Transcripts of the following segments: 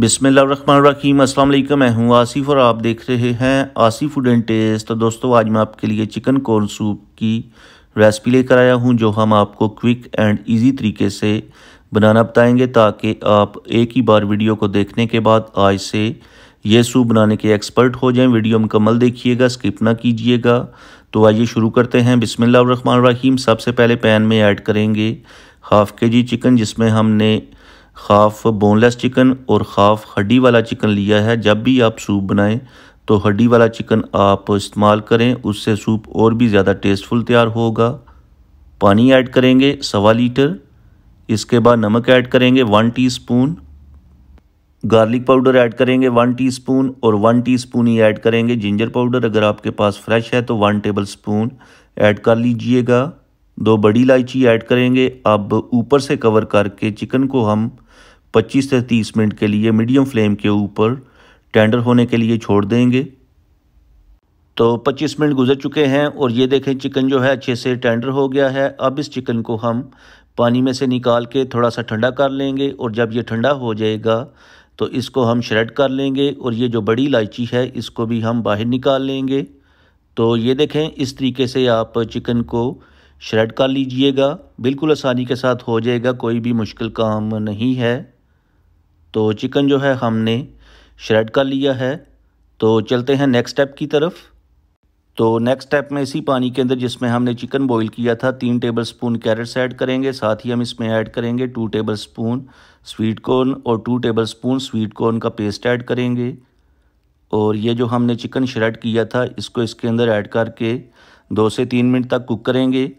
बिसमीम असल मैं हूँ आसिफ और आप देख रहे हैं आसिफ फूड एंड टेस्ट तो दोस्तों आज मैं आपके लिए चिकन कॉर्न सूप की रेसिपी लेकर आया हूँ जो हम आपको क्विक एंड इजी तरीके से बनाना बताएंगे ताकि आप एक ही बार वीडियो को देखने के बाद आज से ये सूप बनाने के एक्सपर्ट हो जाएं वीडियो मुकम्मल देखिएगा स्किप ना कीजिएगा तो आइए शुरू करते हैं बिसमीम सबसे पहले पैन में ऐड करेंगे हाफ़ के जी चिकन जिसमें हमने खाफ बोनलेस चिकन और खाफ हड्डी वाला चिकन लिया है जब भी आप सूप बनाएं तो हड्डी वाला चिकन आप इस्तेमाल करें उससे सूप और भी ज़्यादा टेस्टफुल तैयार होगा पानी ऐड करेंगे सवा लीटर इसके बाद नमक ऐड करेंगे one teaspoon garlic powder add करेंगे वन टीस्पून और वन टीस्पून ही ऐड करेंगे जिंजर पाउडर अगर आपके पास फ्रेश है तो वन टेबल स्पून ऐड कर लीजिएगा दो बड़ी इलायची ऐड करेंगे अब ऊपर से कवर करके चिकन को हम 25 से 30 मिनट के लिए मीडियम फ्लेम के ऊपर टेंडर होने के लिए छोड़ देंगे तो 25 मिनट गुजर चुके हैं और ये देखें चिकन जो है अच्छे से टेंडर हो गया है अब इस चिकन को हम पानी में से निकाल के थोड़ा सा ठंडा कर लेंगे और जब ये ठंडा हो जाएगा तो इसको हम श्रेड कर लेंगे और ये जो बड़ी इलायची है इसको भी हम बाहर निकाल लेंगे तो ये देखें इस तरीके से आप चिकन को श्रेड कर लीजिएगा बिल्कुल आसानी के साथ हो जाएगा कोई भी मुश्किल काम नहीं है तो चिकन जो है हमने श्रेड कर लिया है तो चलते हैं नेक्स्ट स्टेप की तरफ तो नेक्स्ट स्टेप में इसी पानी के अंदर जिसमें हमने चिकन बॉईल किया था तीन टेबल स्पून कैरेट्स ऐड करेंगे साथ ही हम इसमें ऐड करेंगे two tablespoon sweet corn और two tablespoon sweet corn का पेस्ट ऐड करेंगे और ये जो हमने चिकन श्रेड किया था इसको इसके अंदर ऐड करके दो से तीन मिनट तक कुक करेंगे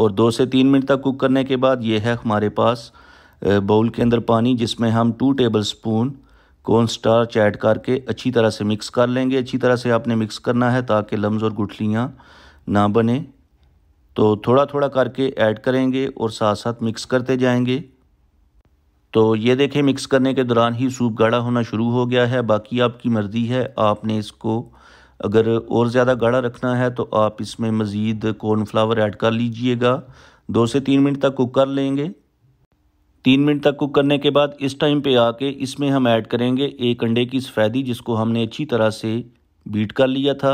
और दो से तीन मिनट तक कुक करने के बाद ये है हमारे पास बाउल के अंदर पानी जिसमें हम two tablespoon corn starch add करके अच्छी तरह से मिक्स कर लेंगे अच्छी तरह से आपने मिक्स करना है ताकि लम्स और गुठलियाँ ना बने तो थोड़ा थोड़ा करके ऐड करेंगे और साथ साथ मिक्स करते जाएंगे तो ये देखें मिक्स करने के दौरान ही सूप गाढ़ा होना शुरू हो गया है बाकी आपकी मर्ज़ी है आपने इसको अगर और ज़्यादा गाढ़ा रखना है तो आप इसमें मज़ीद कॉर्नफ्लावर ऐड कर लीजिएगा दो से तीन मिनट तक कुक कर लेंगे तीन मिनट तक कुक करने के बाद इस टाइम पे आके इसमें हम ऐड करेंगे एक अंडे की सफ़ेदी जिसको हमने अच्छी तरह से बीट कर लिया था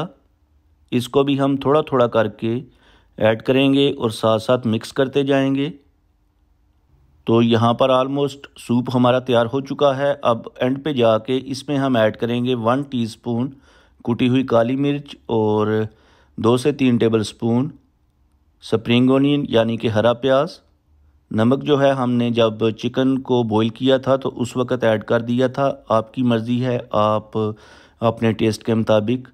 इसको भी हम थोड़ा थोड़ा करके ऐड करेंगे और साथ साथ मिक्स करते जाएंगे तो यहाँ पर आलमोस्ट सूप हमारा तैयार हो चुका है अब एंड पे जाके इसमें हम ऐड करेंगे वन टीस्पून कुटी हुई काली मिर्च और दो से तीन टेबल स्पून स्प्रिंग ओनियन यानी कि हरा प्याज़ नमक जो है हमने जब चिकन को बॉईल किया था तो उस वक़्त ऐड कर दिया था आपकी मर्ज़ी है आप अपने टेस्ट के मुताबिक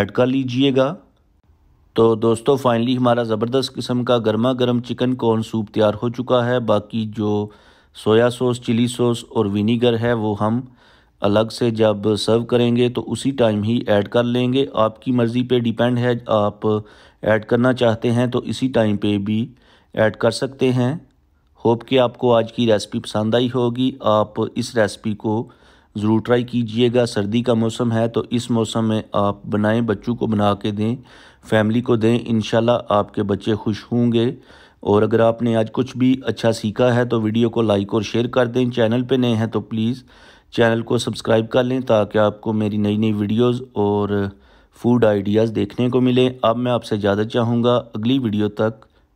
ऐड कर लीजिएगा तो दोस्तों फाइनली हमारा ज़बरदस्त किस्म का गर्मा गर्म चिकन कॉर्न सूप तैयार हो चुका है बाकी जो सोया सॉस चिली सॉस और विनीगर है वो हम अलग से जब सर्व करेंगे तो उसी टाइम ही ऐड कर लेंगे आपकी मर्ज़ी पे डिपेंड है आप ऐड करना चाहते हैं तो इसी टाइम पे भी ऐड कर सकते हैं होप कि आपको आज की रेसिपी पसंद आई होगी आप इस रेसिपी को ज़रूर ट्राई कीजिएगा सर्दी का मौसम है तो इस मौसम में आप बनाएं बच्चों को बना के दें फैमिली को दें इन आपके बच्चे खुश होंगे और अगर आपने आज कुछ भी अच्छा सीखा है तो वीडियो को लाइक और शेयर कर दें चैनल पे नए हैं तो प्लीज़ चैनल को सब्सक्राइब कर लें ताकि आपको मेरी नई नई वीडियोस और फूड आइडियाज़ देखने को मिलें अब मैं आपसे ज़्यादा चाहूँगा अगली वीडियो तक